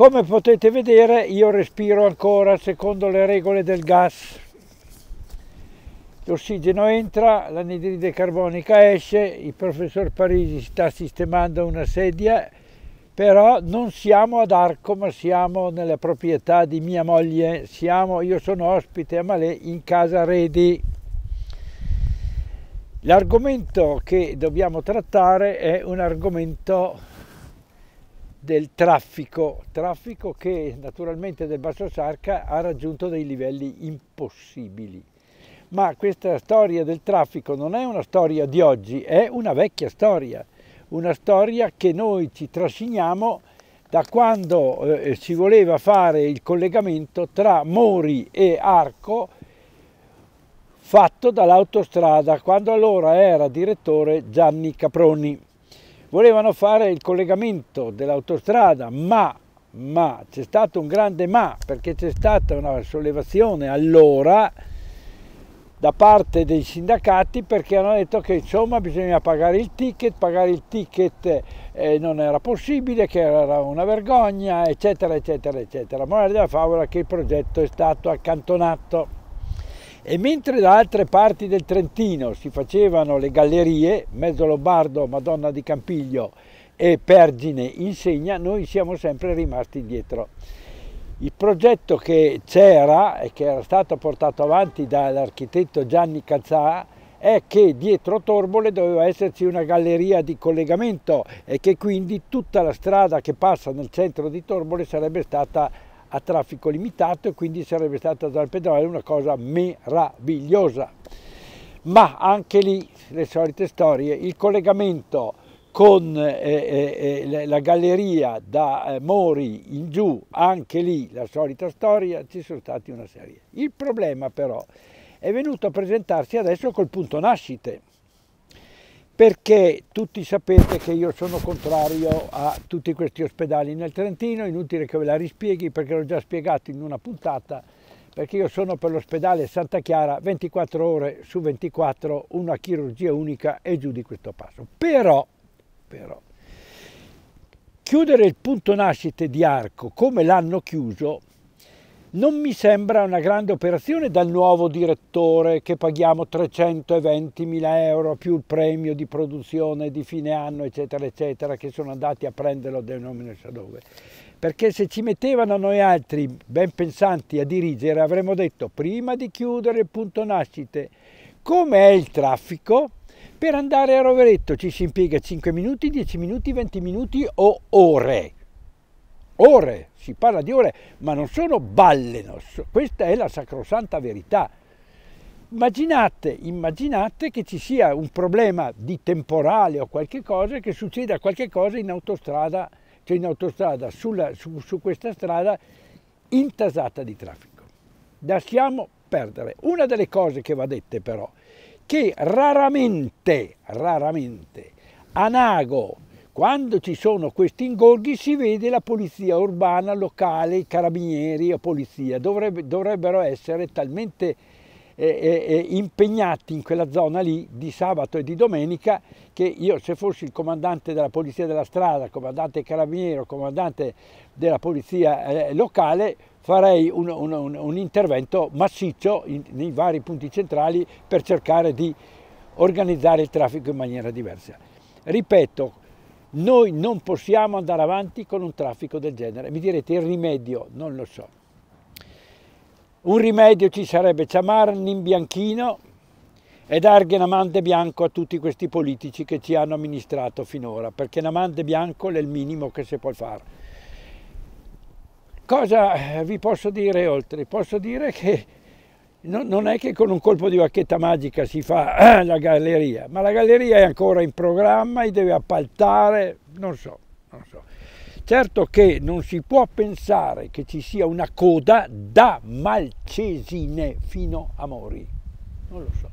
Come potete vedere io respiro ancora secondo le regole del gas. L'ossigeno entra, l'anidride carbonica esce, il professor Parisi sta sistemando una sedia, però non siamo ad Arco ma siamo nella proprietà di mia moglie, siamo, io sono ospite a Malè in casa Redi. L'argomento che dobbiamo trattare è un argomento del traffico, traffico che naturalmente del Basso Sarca ha raggiunto dei livelli impossibili. Ma questa storia del traffico non è una storia di oggi, è una vecchia storia, una storia che noi ci trasciniamo da quando eh, si voleva fare il collegamento tra Mori e Arco fatto dall'autostrada, quando allora era direttore Gianni Caproni volevano fare il collegamento dell'autostrada, ma, ma c'è stato un grande ma, perché c'è stata una sollevazione allora da parte dei sindacati perché hanno detto che insomma bisogna pagare il ticket, pagare il ticket eh, non era possibile, che era una vergogna, eccetera, eccetera, eccetera. Morale della favola che il progetto è stato accantonato e mentre da altre parti del Trentino si facevano le gallerie, Mezzolobardo, Madonna di Campiglio e Pergine in segna, noi siamo sempre rimasti indietro. Il progetto che c'era e che era stato portato avanti dall'architetto Gianni Cazzà è che dietro Torbole doveva esserci una galleria di collegamento e che quindi tutta la strada che passa nel centro di Torbole sarebbe stata a traffico limitato e quindi sarebbe stata dal pedale una cosa meravigliosa. Ma anche lì le solite storie, il collegamento con eh, eh, eh la galleria da eh, Mori in giù, anche lì la solita storia, ci sono stati una serie. Il problema però è venuto a presentarsi adesso col punto nascite, perché tutti sapete che io sono contrario a tutti questi ospedali nel Trentino, inutile che ve la rispieghi perché l'ho già spiegato in una puntata, perché io sono per l'ospedale Santa Chiara 24 ore su 24, una chirurgia unica e giù di questo passo. Però, però chiudere il punto nascite di Arco come l'hanno chiuso non mi sembra una grande operazione dal nuovo direttore che paghiamo 320 mila euro più il premio di produzione di fine anno eccetera eccetera che sono andati a prenderlo del nomine sa dove. Perché se ci mettevano noi altri ben pensanti a dirigere avremmo detto prima di chiudere il punto nascite come è il traffico per andare a Roveretto ci si impiega 5 minuti, 10 minuti, 20 minuti o ore ore, si parla di ore, ma non sono ballenos, questa è la sacrosanta verità. Immaginate, immaginate che ci sia un problema di temporale o qualche cosa, che succeda qualche cosa in autostrada, cioè in autostrada, sulla, su, su questa strada intasata di traffico. Lasciamo perdere. Una delle cose che va dette però, che raramente, raramente, Anago quando ci sono questi ingorghi si vede la polizia urbana locale, i carabinieri o polizia, Dovrebbe, dovrebbero essere talmente eh, eh, eh, impegnati in quella zona lì di sabato e di domenica che io se fossi il comandante della polizia della strada, comandante carabiniero, comandante della polizia eh, locale farei un, un, un, un intervento massiccio in, nei vari punti centrali per cercare di organizzare il traffico in maniera diversa. Ripeto, noi non possiamo andare avanti con un traffico del genere. Mi direte il rimedio, non lo so. Un rimedio ci sarebbe Ciamarn in bianchino e dargli un amante bianco a tutti questi politici che ci hanno amministrato finora, perché un amante bianco è il minimo che si può fare. Cosa vi posso dire oltre? Posso dire che non è che con un colpo di bacchetta magica si fa eh, la galleria, ma la galleria è ancora in programma e deve appaltare, non so, non so. Certo che non si può pensare che ci sia una coda da Malcesine fino a Mori, non lo so,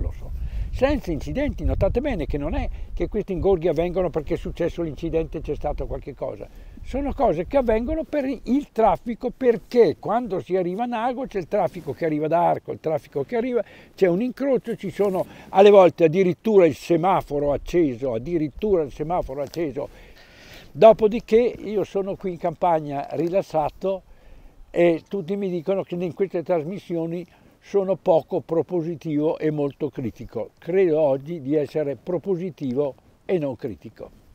lo so. Senza incidenti, notate bene che non è che questi ingorghi avvengono perché è successo l'incidente e c'è stato qualche cosa, sono cose che avvengono per il traffico perché quando si arriva a Nago c'è il traffico che arriva da Arco, il traffico che arriva, c'è un incrocio, ci sono alle volte addirittura il semaforo acceso, addirittura il semaforo acceso. Dopodiché io sono qui in campagna rilassato e tutti mi dicono che in queste trasmissioni sono poco propositivo e molto critico. Credo oggi di essere propositivo e non critico.